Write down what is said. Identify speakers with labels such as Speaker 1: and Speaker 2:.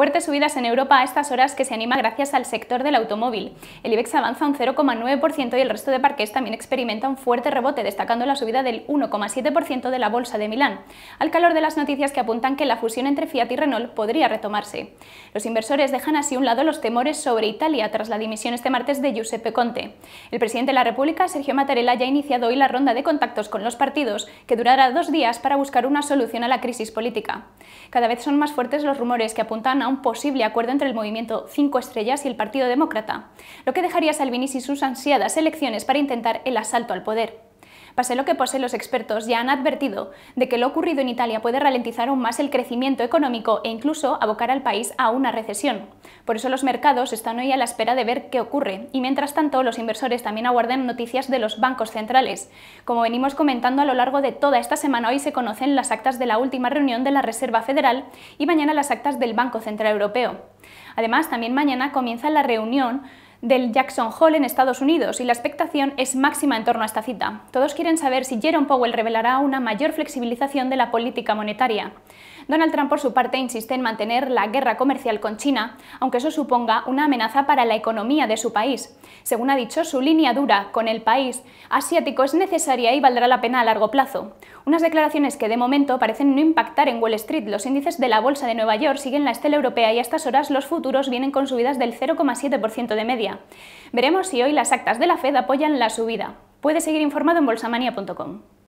Speaker 1: Fuertes subidas en Europa a estas horas que se anima gracias al sector del automóvil. El IBEX avanza un 0,9% y el resto de parques también experimenta un fuerte rebote, destacando la subida del 1,7% de la Bolsa de Milán, al calor de las noticias que apuntan que la fusión entre Fiat y Renault podría retomarse. Los inversores dejan así un lado los temores sobre Italia tras la dimisión este martes de Giuseppe Conte. El presidente de la República, Sergio Mattarella, ya ha iniciado hoy la ronda de contactos con los partidos, que durará dos días para buscar una solución a la crisis política. Cada vez son más fuertes los rumores que apuntan a un posible acuerdo entre el movimiento Cinco Estrellas y el Partido Demócrata, lo que dejaría a Salvini y sus ansiadas elecciones para intentar el asalto al poder. Pase lo que pase, los expertos ya han advertido de que lo ocurrido en Italia puede ralentizar aún más el crecimiento económico e incluso abocar al país a una recesión. Por eso los mercados están hoy a la espera de ver qué ocurre y mientras tanto los inversores también aguardan noticias de los bancos centrales. Como venimos comentando a lo largo de toda esta semana, hoy se conocen las actas de la última reunión de la Reserva Federal y mañana las actas del Banco Central Europeo. Además, también mañana comienza la reunión del Jackson Hole en Estados Unidos y la expectación es máxima en torno a esta cita. Todos quieren saber si Jerome Powell revelará una mayor flexibilización de la política monetaria. Donald Trump, por su parte, insiste en mantener la guerra comercial con China, aunque eso suponga una amenaza para la economía de su país. Según ha dicho, su línea dura con el país asiático es necesaria y valdrá la pena a largo plazo. Unas declaraciones que de momento parecen no impactar en Wall Street. Los índices de la Bolsa de Nueva York siguen la estela europea y a estas horas los futuros vienen con subidas del 0,7% de media. Veremos si hoy las actas de la FED apoyan la subida. Puede seguir informado en bolsamania.com.